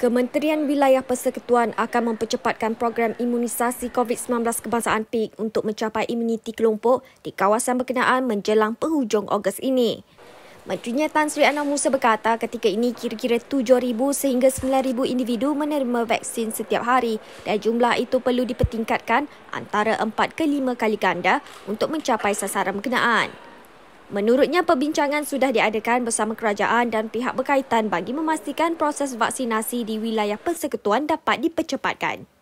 Kementerian Wilayah Persekutuan akan mempercepatkan program imunisasi COVID-19 kebangsaan PIK untuk mencapai imuniti kelompok di kawasan berkenaan menjelang penghujung Ogos ini. Menterinya Tan Sri Anwar Musa berkata ketika ini kira-kira 7,000 sehingga 9,000 individu menerima vaksin setiap hari dan jumlah itu perlu dipertingkatkan antara 4 ke 5 kali ganda untuk mencapai sasaran berkenaan. Menurutnya, perbincangan sudah diadakan bersama kerajaan dan pihak berkaitan bagi memastikan proses vaksinasi di wilayah persekutuan dapat dipercepatkan.